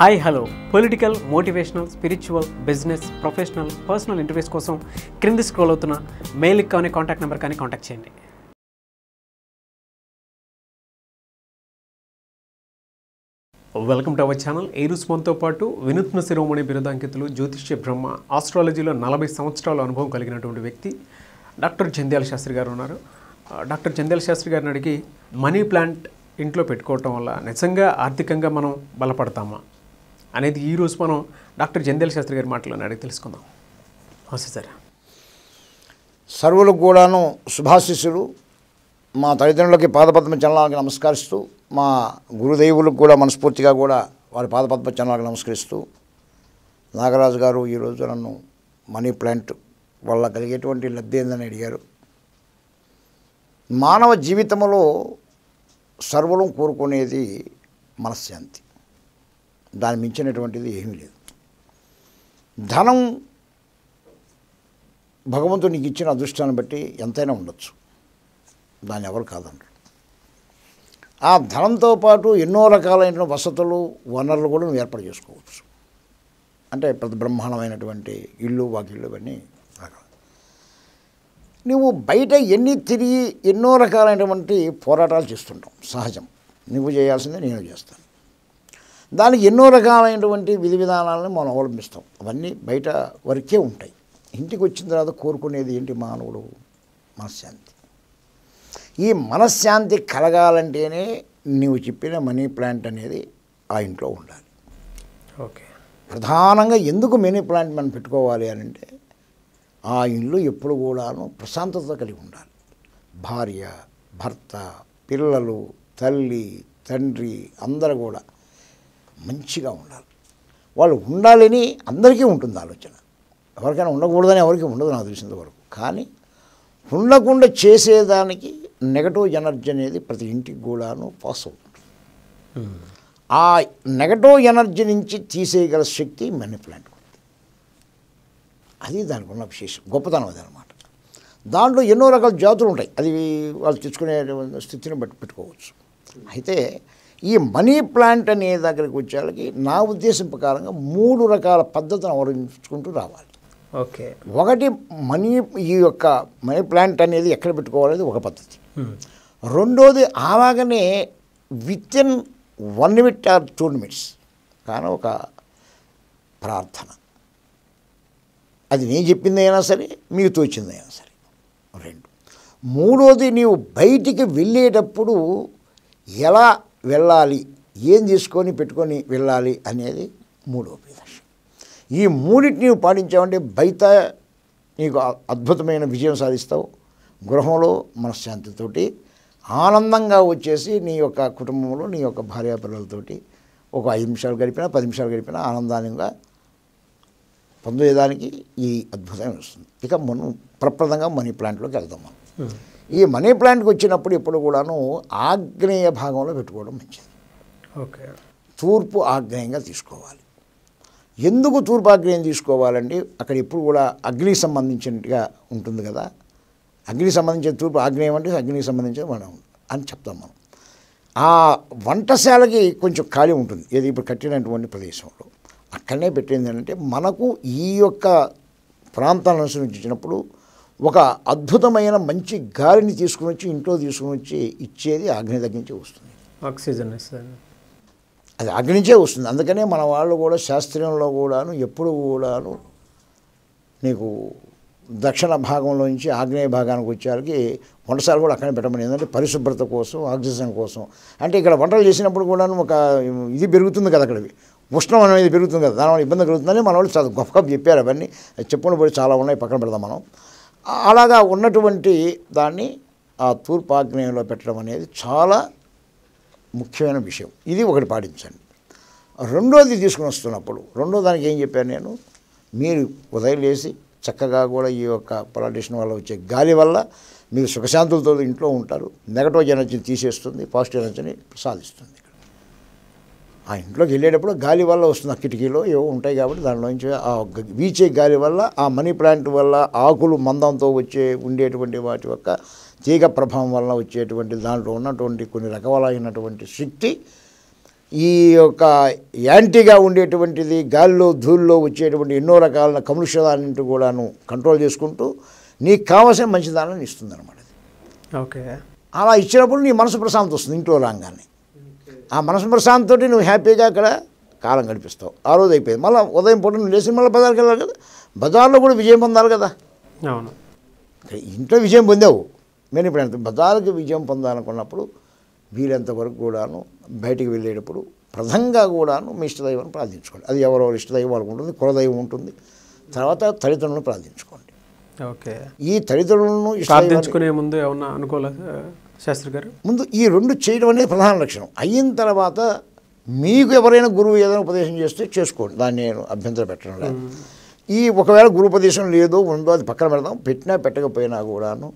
Hi hello political motivational spiritual business professional personal interviews కోసం క్రింది scroll అవుతున్న మెయిల్కి కానీ కాంటాక్ట్ నెంబర్ కానీ కాంటాక్ట్ చేయండి వెల్కమ్ టు అవర్ ఛానల్ ఏరుస్మాన్తో పాటు వినూత్న శిరోమణి బిరుదాంకితులు జ్యోతిష్య బ్రహ్మ ఆస్ట్రాలజీలో నలభై సంవత్సరాల అనుభవం కలిగినటువంటి వ్యక్తి డాక్టర్ జంధ్యాల శాస్త్రి గారు ఉన్నారు డాక్టర్ జంధ్యాల శాస్త్రి గారిని అడిగి మనీ ప్లాంట్ ఇంట్లో పెట్టుకోవటం వల్ల నిజంగా ఆర్థికంగా మనం బలపడతామా అనేది ఈరోజు మనం డాక్టర్ జందేల్ శాస్త్రి గారి మాటలను అడిగి తెలుసుకుందాం నమస్తే సార్ సర్వులకు కూడాను శుభాశిష్యులు మా తల్లిదండ్రులకి పాదపద్మ చలనాలకు నమస్కరిస్తూ మా గురుదేవులకు కూడా మనస్ఫూర్తిగా కూడా వారి పాదపద్మ చలనాలకు నమస్కరిస్తూ నాగరాజు గారు ఈరోజు నన్ను మనీ ప్లాంట్ వల్ల కలిగేటువంటి లబ్ధి ఏందని అడిగారు మానవ జీవితంలో సర్వలం కోరుకునేది మనశ్శాంతి దాని మించినటువంటిది ఏమీ లేదు ధనం భగవంతుడు నీకు ఇచ్చిన అదృష్టాన్ని బట్టి ఎంతైనా ఉండొచ్చు దాన్ని ఎవరు కాదంటారు ఆ ధనంతో పాటు ఎన్నో రకాలైన వసతులు వనరులు కూడా నువ్వు ఏర్పాటు చేసుకోవచ్చు అంటే పెద్ద బ్రహ్మాండమైనటువంటి ఇల్లు వాకిళ్ళు ఇవన్నీ నువ్వు బయట ఎన్ని తిరిగి ఎన్నో రకాలైనటువంటి పోరాటాలు చేస్తుంటాం సహజం నువ్వు చేయాల్సిందే నేను చేస్తాను దానికి ఎన్నో రకాలైనటువంటి విధి విధానాలను మనం అవలంబిస్తాం అవన్నీ బయట వరకే ఉంటాయి ఇంటికి వచ్చిన తర్వాత కోరుకునేది ఏంటి మానవుడు మనశ్శాంతి ఈ మనశ్శాంతి కలగాలంటేనే నువ్వు చెప్పిన మనీ ప్లాంట్ అనేది ఆ ఇంట్లో ఉండాలి ఓకే ప్రధానంగా ఎందుకు మనీ ప్లాంట్ మనం పెట్టుకోవాలి అని అంటే ఆ ఇల్లు ఎప్పుడు కూడాను ప్రశాంతత కలిగి ఉండాలి భార్య భర్త పిల్లలు తల్లి తండ్రి అందరూ కూడా మంచిగా ఉండాలి వాళ్ళు ఉండాలని అందరికీ ఉంటుంది ఆలోచన ఎవరికైనా ఉండకూడదని ఎవరికి ఉండదు నాకు తెలిసినంత వరకు కానీ ఉండకుండా చేసేదానికి నెగటివ్ ఎనర్జీ అనేది ప్రతి ఇంటికి కూడాను పాస్ అవుతుంది hmm. ఆ నెగటివ్ ఎనర్జీ నుంచి తీసేయగల శక్తి మనీ ప్లాంట్ ఉంది అది దానికి ఉన్న విశేషం గొప్పతనం అది అనమాట దాంట్లో ఎన్నో రకాల జాతులు ఉంటాయి అది వాళ్ళు తెచ్చుకునే స్థితిని బట్టి పెట్టుకోవచ్చు అయితే ఈ మనీ ప్లాంట్ అనే దగ్గరికి వచ్చేళ్ళకి నా ఉద్దేశం ప్రకారంగా మూడు రకాల పద్ధతులు అవలంబించుకుంటూ రావాలి ఓకే ఒకటి మనీ ఈ యొక్క మనీ ప్లాంట్ అనేది ఎక్కడ పెట్టుకోవాలనేది ఒక పద్ధతి రెండోది అలాగనే within one minute or two minutes కానీ ఒక ప్రార్థన అది నేను చెప్పిందైనా సరే మీకు తోచిందైనా సరే రెండు మూడోది నీవు బయటికి వెళ్ళేటప్పుడు ఎలా వెళ్ళాలి ఏం తీసుకొని పెట్టుకొని వెళ్ళాలి అనేది మూడోభిలాష ఈ మూడింటిని నువ్వు పాటించావంటే బయట నీకు అద్భుతమైన విజయం సాధిస్తావు గృహంలో మనశ్శాంతితోటి ఆనందంగా వచ్చేసి నీ యొక్క కుటుంబంలో నీ యొక్క భార్యాపిల్లలతోటి ఒక ఐదు నిమిషాలు గడిపినా పది నిమిషాలు గడిపినా ఆనందంగా పొందేదానికి ఈ అద్భుతమే వస్తుంది ఇక మనం ప్రప్రదంగా మనీ ప్లాంట్లోకి వెళ్దాం మనం ఈ మనీ ప్లాంట్కి వచ్చినప్పుడు ఇప్పుడు కూడాను ఆగ్నేయ భాగంలో పెట్టుకోవడం మంచిది ఓకే తూర్పు ఆగ్నేయంగా తీసుకోవాలి ఎందుకు తూర్పు ఆగ్నేయం తీసుకోవాలండి అక్కడ ఎప్పుడు కూడా అగ్నికి సంబంధించినట్టుగా ఉంటుంది కదా అగ్నికి సంబంధించిన తూర్పు ఆగ్నేయం అంటే అగ్నికి సంబంధించిన మనం అని చెప్తాం మనం ఆ వంటశాలకి కొంచెం ఖాళీ ఉంటుంది ఏది ఇప్పుడు కట్టినటువంటి ప్రదేశంలో అక్కడనే పెట్టింది ఏంటంటే మనకు ఈ యొక్క ప్రాంతాలను అనుసరించినప్పుడు ఒక అద్భుతమైన మంచి గాలిని తీసుకుని వచ్చి ఇంట్లో తీసుకుని వచ్చి ఇచ్చేది అగ్ని తగ్గించి వస్తుంది ఆక్సిజన్ అది అగ్నించే వస్తుంది అందుకనే మన వాళ్ళు కూడా శాస్త్రీయంలో కూడాను ఎప్పుడు కూడాను నీకు దక్షిణ భాగంలో నుంచి ఆగ్నేయ భాగానికి వచ్చేవారికి వంటసాలు కూడా అక్కడే పెట్టమని ఏంటంటే పరిశుభ్రత కోసం ఆక్సిజన్ కోసం అంటే ఇక్కడ వంటలు చేసినప్పుడు కూడా ఒక ఇది పెరుగుతుంది కదా అక్కడికి ఉష్ణం అనేది పెరుగుతుంది కదా దానివల్ల ఇబ్బంది కలుగుతుందని మన వాళ్ళు చాలా గొప్ప చెప్పారు అవన్నీ చెప్పుకుని పోయి చాలా ఉన్నాయి పక్కన పెడదాం మనం అలాగా ఉన్నటువంటి దాన్ని ఆ తూర్పు ఆగ్నేయంలో పెట్టడం అనేది చాలా ముఖ్యమైన విషయం ఇది ఒకటి పాటించండి రెండోది తీసుకుని వస్తున్నప్పుడు రెండో దానికి ఏం చెప్పాను నేను మీరు ఉదయం లేచి చక్కగా కూడా ఈ యొక్క పొలిటీషన్ వల్ల వచ్చే గాలి వల్ల మీరు సుఖశాంతులతో ఇంట్లో ఉంటారు నెగటివ్ ఎనర్జీని తీసేస్తుంది పాజిటివ్ ఎనర్జీని సాధిస్తుంది ఆ ఇంట్లోకి వెళ్ళేటప్పుడు గాలి వల్ల వస్తుంది ఆ కిటికీలో ఏవో ఉంటాయి కాబట్టి దానిలోంచి ఆ వీచే గాలి వల్ల ఆ మనీ ప్లాంట్ వల్ల ఆకులు మందంతో వచ్చే ఉండేటువంటి వాటి యొక్క తీగ ప్రభావం వల్ల వచ్చేటువంటి దాంట్లో ఉన్నటువంటి కొన్ని రకాలైనటువంటి శక్తి ఈ యొక్క యాంటీగా ఉండేటువంటిది గాలిలో ధూళిలో వచ్చేటువంటి ఎన్నో రకాల కలుషితాన్నింటి కూడాను కంట్రోల్ చేసుకుంటూ నీకు కావాల్సిన మంచిదాన్ని ఇస్తుంది అనమాట ఓకే అలా ఇచ్చినప్పుడు నీ మనసు ప్రశాంతం వస్తుంది ఇంట్లో రాగానే ఆ మనసు నువ్వు హ్యాపీగా అక్కడ కాలం గడిపిస్తావు ఆ రోజు అయిపోయింది మళ్ళీ ఉదయం పూట నువ్వు లేచి మళ్ళీ బజార్కి వెళ్ళాలి కదా బజార్లో కూడా విజయం పొందాలి కదా అవును ఇంట్లో విజయం పొందావు నేను ఇప్పుడు ఎంత బజార్కి విజయం పొందాలనుకున్నప్పుడు వీలంత వరకు కూడాను బయటికి వెళ్ళేటప్పుడు ప్రధంగా కూడాను మీ ఇష్టదైవాన్ని ప్రార్థించుకోండి అది ఎవరెవరు ఇష్టదైవం వాళ్ళకు ఉంటుంది కులదైవం ఉంటుంది తర్వాత తల్లిదండ్రులను ప్రార్థించుకోండి ఓకే ఈ తల్లిదండ్రులను ప్రార్థించుకునే ముందు ఏమన్నా అనుకోలేదు శాస్త్రి గారు ముందు ఈ రెండు చేయడం అనేది ప్రధాన లక్షణం అయిన తర్వాత మీకు ఎవరైనా గురువు ఏదైనా ఉపదేశం చేస్తే చేసుకోండి దాన్ని నేను అభ్యంతరం పెట్టడం లేదు ఈ ఒకవేళ గురుపదేశం లేదో ఉందో అది పక్కన పెడదాం పెట్టినా పెట్టకపోయినా కూడాను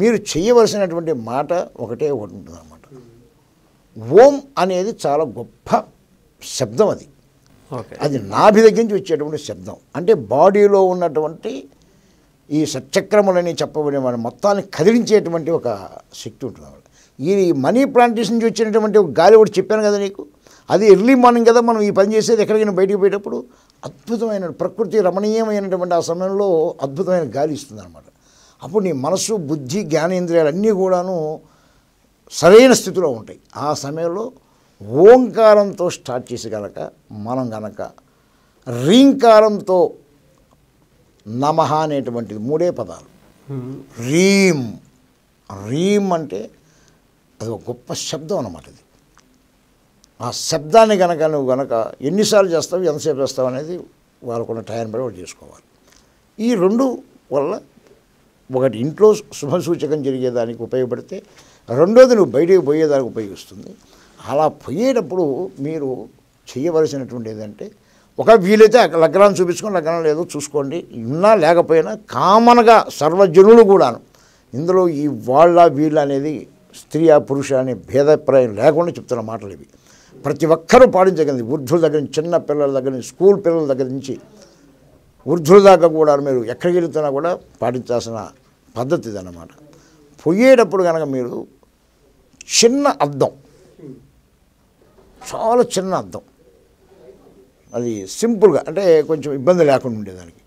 మీరు చేయవలసినటువంటి మాట ఒకటే ఒకటి ఉంటుంది అనమాట ఓం అనేది చాలా గొప్ప శబ్దం అది అది నాభి దగ్గర నుంచి వచ్చేటువంటి శబ్దం అంటే బాడీలో ఉన్నటువంటి ఈ సత్యక్రములని చెప్పబడిన వాడు మొత్తాన్ని కదిలించేటువంటి ఒక శక్తి ఉంటుంది ఈ మనీ ప్లాంటేషన్ నుంచి వచ్చినటువంటి ఒక గాలి ఒకటి చెప్పాను కదా నీకు అది ఎర్లీ మార్నింగ్ కదా మనం ఈ పని చేసేది ఎక్కడికైనా బయటకు పోయేటప్పుడు అద్భుతమైన ప్రకృతి రమణీయమైనటువంటి ఆ సమయంలో అద్భుతమైన గాలి ఇస్తుంది అనమాట అప్పుడు నీ మనసు బుద్ధి జ్ఞానేంద్రియాలు అన్నీ కూడాను సరైన స్థితిలో ఉంటాయి ఆ సమయంలో ఓంకారంతో స్టార్ట్ చేసి కనుక మనం గనక రీంకారంతో నమ అనేటువంటిది మూడే పదాలు రీం రీం అంటే అది ఒక గొప్ప శబ్దం అనమాట అది ఆ శబ్దాన్ని కనుక నువ్వు కనుక ఎన్నిసార్లు చేస్తావు ఎంతసేపు చేస్తావు అనేది వాళ్ళకున్న టైం పడి వాళ్ళు చేసుకోవాలి ఈ రెండు వల్ల ఒకటి ఇంట్లో శుభసూచకం జరిగేదానికి ఉపయోగపడితే రెండోది నువ్వు బయటకు పోయేదానికి ఉపయోగిస్తుంది అలా పోయేటప్పుడు మీరు చేయవలసినటువంటి ఏంటంటే ఒక వీలైతే లగ్నాన్ని చూపించుకొని లగ్నం లేదో చూసుకోండి ఉన్నా లేకపోయినా కామన్గా సర్వజనులు కూడాను ఇందులో ఈ వాళ్ళ వీళ్ళ అనేది స్త్రీ పురుష అనే భేదాభిప్రాయం లేకుండా చెప్తున్న మాటలు ఇవి ప్రతి ఒక్కరూ పాటించగలిగింది వృద్ధుల దగ్గర నుంచి చిన్న పిల్లల దగ్గర నుంచి స్కూల్ పిల్లల దగ్గర నుంచి వృద్ధుల దాకా కూడా మీరు ఎక్కడికి వెళుతున్నా కూడా పాటించాల్సిన పద్ధతి అన్నమాట పోయేటప్పుడు కనుక మీరు చిన్న అద్దం చాలా చిన్న అద్దం అది సింపుల్గా అంటే కొంచెం ఇబ్బంది లేకుండా ఉండేదానికి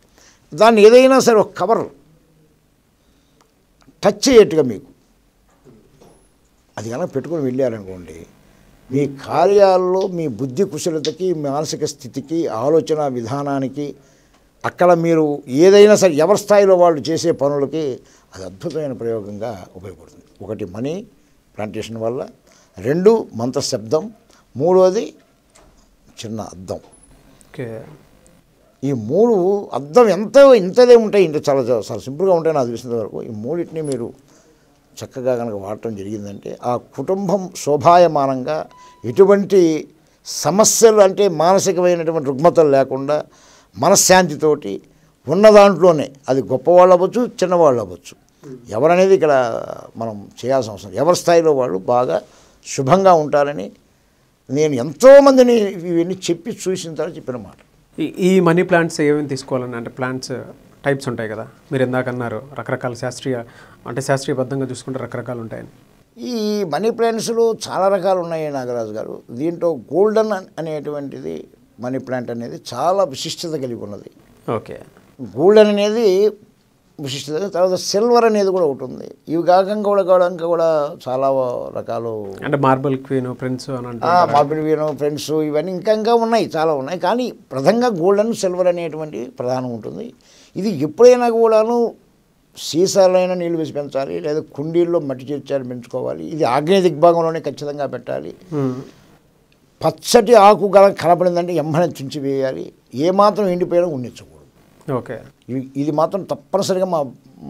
దాన్ని ఏదైనా సరే ఒక కవర్ టచ్ అయ్యేట్టుగా మీకు అది కనుక పెట్టుకుని వెళ్ళారనుకోండి మీ కార్యాల్లో మీ బుద్ధి కుశలతకి మానసిక స్థితికి ఆలోచన విధానానికి అక్కడ మీరు ఏదైనా సరే ఎవరి స్థాయిలో వాళ్ళు చేసే పనులకి అది అద్భుతమైన ప్రయోగంగా ఉపయోగపడుతుంది ఒకటి మనీ ప్లాంటేషన్ వల్ల రెండు మంత్ర శబ్దం మూడోది చిన్న అద్దం ఓకే ఈ మూడు అర్థం ఎంత ఇంతదే ఉంటాయి ఇంత చాలా చాలా సింపుల్గా ఉంటాయి నాకు తెలిసినంత వరకు ఈ మూడింటిని మీరు చక్కగా కనుక వాడటం జరిగిందంటే ఆ కుటుంబం శోభాయమానంగా ఎటువంటి సమస్యలు అంటే మానసికమైనటువంటి రుగ్మతలు లేకుండా మనశ్శాంతితోటి ఉన్న దాంట్లోనే అది గొప్పవాళ్ళు అవ్వచ్చు చిన్నవాళ్ళు అవ్వచ్చు ఎవరనేది ఇక్కడ మనం చేయాల్సిన అవసరం ఎవరి స్థాయిలో వాళ్ళు బాగా శుభంగా ఉంటారని నేను ఎంతోమందిని ఇవన్నీ చెప్పి చూసిన తర్వాత చెప్పిన మాట ఈ మనీ ప్లాంట్స్ ఏమేమి తీసుకోవాలని అంటే ప్లాంట్స్ టైప్స్ ఉంటాయి కదా మీరు ఇందాక అన్నారు రకరకాల శాస్త్రీయ అంటే శాస్త్రీయబద్ధంగా చూసుకుంటే రకరకాలు ఉంటాయని ఈ మనీ ప్లాంట్స్లో చాలా రకాలు ఉన్నాయి నాగరాజు గారు దీంట్లో గోల్డెన్ అనేటువంటిది మనీ ప్లాంట్ అనేది చాలా విశిష్టత కలిగి ఉన్నది ఓకే గోల్డెన్ అనేది విశిష్టత తర్వాత సిల్వర్ అనేది కూడా ఒకటి ఉంది ఇవి కాక కూడా కావడానికి కూడా చాలా రకాలు అంటే marble queen friends marble queen friends ఇవన్నీ ఇంకా ఇంకా ఉన్నాయి చాలా ఉన్నాయి కానీ ప్రధానంగా గోల్డ్ అండ్ సిల్వర్ అనేటువంటి ప్రధానం ఉంటుంది ఇది ఎప్పుడైనా కూడాను సీసాలైన నీళ్ళు వేసి పెంచాలి లేదా కుండీల్లో మట్టి చేర్చాలి పెంచుకోవాలి ఇది ఆగ్నేయ దిగ్భాగంలోనే ఖచ్చితంగా పెట్టాలి పచ్చటి ఆకు గల కనపడిందంటే ఎమ్మని చుంచి వేయాలి ఏమాత్రం ఎండిపోయినా ఉండొచ్చు ఓకే ఇది మాత్రం తప్పనిసరిగా మా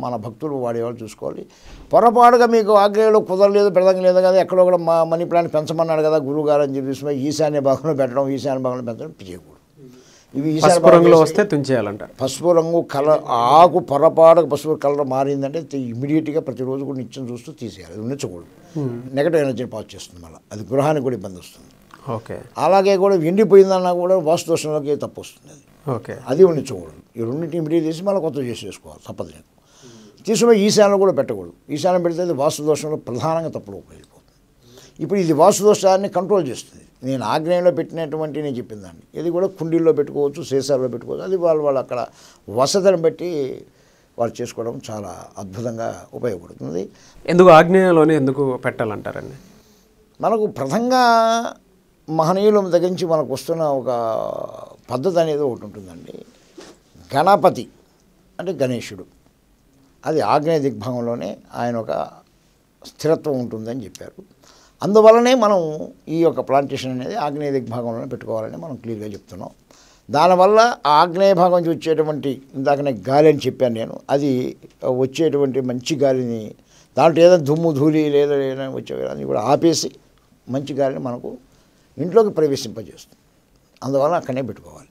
మన భక్తులు వాడేవాళ్ళు చూసుకోవాలి పొరపాటుగా మీకు ఆగ్నేయంలో కుదరలేదు పెడదాం లేదు కదా ఎక్కడో కూడా మా మనీ ప్లాన్ పెంచమన్నాడు కదా గురువు గారు అని చెప్పేసి ఈశాన్య భాగంలో పెట్టడం ఈశాన్య భాగంలో పెంచడం చేయకూడదు ఇవి ఈశాన్య రంగులో వస్తే తుంచేయాలంట పసుపు రంగు కలర్ ఆకు పొరపాటుకు పసుపు కలర్ మారిందంటే ఇమీడియట్గా ప్రతిరోజు కూడా నిత్యం చూస్తూ తీసేయాలి అది ఉంచకూడదు నెగటివ్ ఎనర్జీ పాస్ చేస్తుంది మళ్ళీ అది గృహానికి కూడా ఇబ్బంది వస్తుంది ఓకే అలాగే కూడా ఎండిపోయిందన్నా కూడా వాసు దోషంలోకి తప్పు వస్తుంది అది ఓకే అది ఉండించకూడదు ఈ రెండింటిని ఇమిడియట్ చేసి మళ్ళీ కొత్త చేసేసుకోవాలి తప్పదు లేదు తీసుకుని ఈ శానం కూడా పెట్టకూడదు ఈ శానం పెడితే వాసుదోషంలో ప్రధానంగా తప్పుడు ఉపయోగపడుతుంది ఇప్పుడు ఇది వాసుదోషాన్ని కంట్రోల్ చేస్తుంది నేను ఆగ్నేయంలో పెట్టినటువంటి నేను చెప్పిందండి ఇది కూడా కుండీల్లో పెట్టుకోవచ్చు సీసాల్లో పెట్టుకోవచ్చు అది వాళ్ళు వాళ్ళు అక్కడ వసతిని బట్టి వాళ్ళు చేసుకోవడం చాలా అద్భుతంగా ఉపయోగపడుతుంది ఎందుకు ఆగ్నేయంలోనే ఎందుకు పెట్టాలంటారండి మనకు ప్రథంగా మహనీయులం దగ్గర నుంచి మనకు వస్తున్న ఒక పద్ధతి అనేది ఒకటి ఉంటుందండి గణపతి అంటే గణేశుడు అది ఆగ్నేయ దిగ్భాగంలోనే ఆయన ఒక స్థిరత్వం ఉంటుందని చెప్పారు అందువలనే మనం ఈ యొక్క ప్లాంటేషన్ అనేది ఆగ్నేయ దిగ్భాగంలోనే పెట్టుకోవాలని మనం క్లియర్గా చెప్తున్నాం దానివల్ల ఆగ్నేయ భాగం నుంచి వచ్చేటువంటి ఇందాకనే గాలి అని చెప్పాను నేను అది వచ్చేటువంటి మంచి గాలిని దాంట్లో ఏదైనా దుమ్ము ధూళి లేదా ఏదైనా వచ్చే కూడా ఆపేసి మంచి గాలిని మనకు ఇంట్లోకి ప్రవేశింపజేస్తుంది అందువల్ల అక్కడనే పెట్టుకోవాలి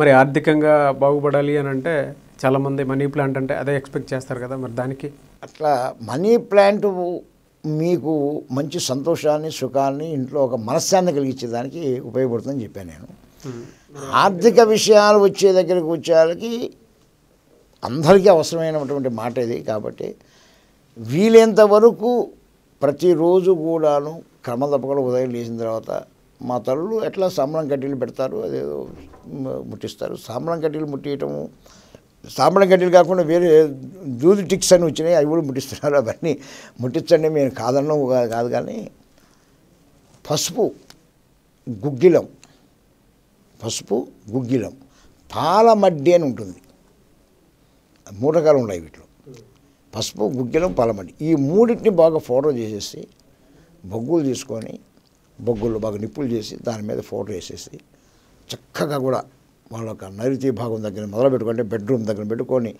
మరి ఆర్థికంగా బాగుపడాలి అని అంటే చాలామంది మనీ ప్లాంట్ అంటే అదే ఎక్స్పెక్ట్ చేస్తారు కదా మరి దానికి అట్లా మనీ ప్లాంట్ మీకు మంచి సంతోషాన్ని సుఖాన్ని ఇంట్లో ఒక మనశ్శాంతి కలిగించేదానికి ఉపయోగపడుతుందని చెప్పాను నేను ఆర్థిక విషయాలు వచ్చే దగ్గరికి వచ్చేవాళ్ళకి అందరికీ అవసరమైనటువంటి మాట ఇది కాబట్టి వీలైనంత వరకు ప్రతిరోజు కూడాను క్రమ తప్పకుండా ఉదయం లేచిన తర్వాత మా తల్లు ఎట్లా సాంబ్రం కడ్డీలు పెడతారు అదేదో ముట్టిస్తారు సాంబ్రం కడ్డీలు ముట్టియటము సాంబ్రం కడ్డీలు కాకుండా వేరే దూది టిక్స్ అని వచ్చినాయి అవి కూడా ముట్టిస్తున్నారు అవన్నీ ముట్టించండి మేము కాదన్నాం కాదు కానీ పసుపు గుగ్గిలం పసుపు గుగ్గిలం పాలమడ్డి అని ఉంటుంది మూటకాలు ఉన్నాయి వీటిలో పసుపు గుగ్గిలం పాలమడ్డి ఈ మూడింటిని బాగా ఫోటో చేసేసి బొగ్గులు తీసుకొని బొగ్గుల్లో బాగా నిప్పులు చేసి దాని మీద ఫోటో వేసేసి చక్కగా కూడా వాళ్ళ యొక్క నైరుతి భాగం దగ్గర మొదలు పెట్టుకుంటే బెడ్రూమ్ దగ్గర పెట్టుకొని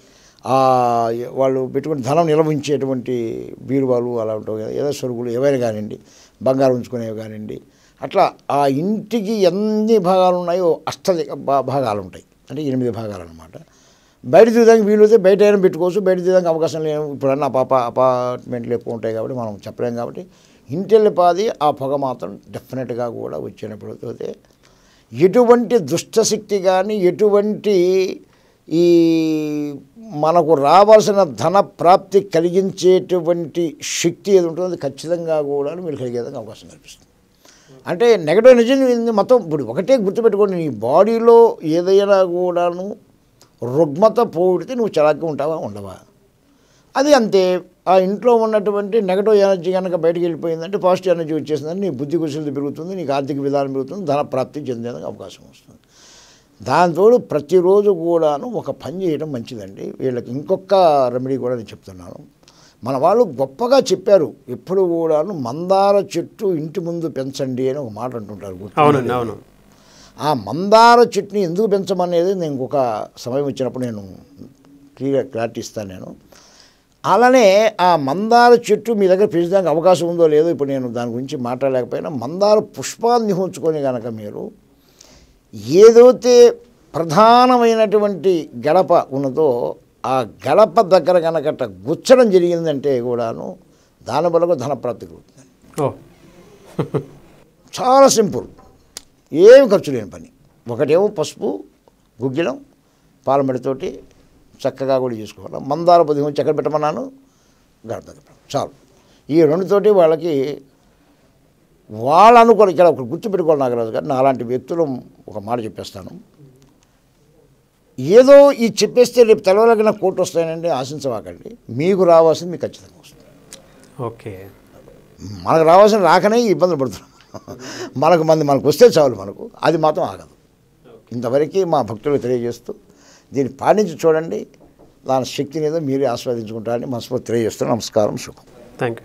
వాళ్ళు పెట్టుకుని ధనం నిల్వ ఉంచేటువంటి బీరువాలు అలా ఉంటాయి ఏదో సరుకులు ఏవైనా కానివ్వండి బంగారం ఉంచుకునేవి కానివ్వండి అట్లా ఆ ఇంటికి ఎన్ని భాగాలు ఉన్నాయో అష్ట భాగాలు ఉంటాయి అంటే ఎనిమిది భాగాలు అనమాట బయట వీలు అయితే బయట అయినా పెట్టుకోవచ్చు బయట తీయడానికి అవకాశం లేదు ఇప్పుడన్నా అపార్ట్మెంట్లు ఎక్కువ ఉంటాయి కాబట్టి మనం చెప్పలేం కాబట్టి పాది ఆ పొగ మాత్రం డెఫినెట్గా కూడా వచ్చినప్పుడు ఎటువంటి దుష్టశక్తి కానీ ఎటువంటి ఈ మనకు రావాల్సిన ధన ప్రాప్తి కలిగించేటువంటి శక్తి ఏది ఉంటుందో ఖచ్చితంగా కూడా మీరు కలిగే విధంగా అవకాశం కనిపిస్తుంది అంటే నెగటివ్ ఎనర్జీ మొత్తం ఇప్పుడు ఒకటే గుర్తుపెట్టుకోండి నీ బాడీలో ఏదైనా కూడాను రుగ్మత పోడితే నువ్వు చలాక్గా ఉంటావా ఉండవా అది అంతే ఆ ఇంట్లో ఉన్నటువంటి నెగటివ్ ఎనర్జీ కనుక బయటకు వెళ్ళిపోయిందంటే పాజిటివ్ ఎనర్జీ వచ్చేసిందని నీ బుద్ధి కుశలత పెరుగుతుంది నీకు ఆర్థిక విధానం పెరుగుతుంది ధన ప్రాప్తి చెందేందుకు అవకాశం వస్తుంది దాంతో ప్రతిరోజు కూడాను ఒక పని చేయడం మంచిదండి వీళ్ళకి ఇంకొక రెమెడీ కూడా నేను చెప్తున్నాను మన వాళ్ళు గొప్పగా చెప్పారు ఎప్పుడు కూడాను మందార చెట్టు ఇంటి ముందు పెంచండి అని ఒక మాట అంటుంటారు ఆ మందార చెట్టుని ఎందుకు పెంచమనేది నేను ఒక సమయం వచ్చినప్పుడు నేను క్లియర్ క్లారిటీ ఇస్తాను నేను అలానే ఆ మందార చెట్టు మీ దగ్గర పెంచడానికి అవకాశం ఉందో లేదో ఇప్పుడు నేను దాని గురించి మాట్లాడలేకపోయినా మందార పుష్పాన్ని ఉంచుకొని కనుక మీరు ఏదైతే ప్రధానమైనటువంటి గడప ఉన్నదో ఆ గడప దగ్గర కనుక గుచ్చడం జరిగిందంటే కూడాను దాని వల్ల ధనప్రాప్తి కలుగుతుంది చాలా సింపుల్ ఏమి ఖర్చు లేని పని ఒకటేమో పసుపు గుగ్గిడం పాలమడితోటి చక్కగా కూడా చేసుకోవాలి మందార బుద్ధి చక్కెర పెట్టమన్నాను గడప చాలు ఈ రెండుతోటి వాళ్ళకి వాళ్ళు అనుకోని ఇక్కడ ఒకరు గుర్తుపెట్టుకోవాలి నాగరాజు గారు అలాంటి వ్యక్తులు ఒక మాట చెప్పేస్తాను ఏదో ఈ చెప్పేస్తే రేపు తెలవలగిన కోర్టు వస్తాయనండి ఆశించవాకండి మీకు రావాల్సింది మీకు ఖచ్చితంగా వస్తుంది ఓకే మనకు రావాల్సిన రాకనే ఇబ్బందులు పడుతున్నాం మనకు మంది మనకు వస్తే చాలు మనకు అది మాత్రం ఆగదు ఇంతవరకు మా భక్తులకు తెలియజేస్తూ దీన్ని పాటించి చూడండి దాని శక్తిని మీరే ఆస్వాదించుకుంటారని మనస్ఫూర్తి తెలియజేస్తూ నమస్కారం శుభం థ్యాంక్ యూ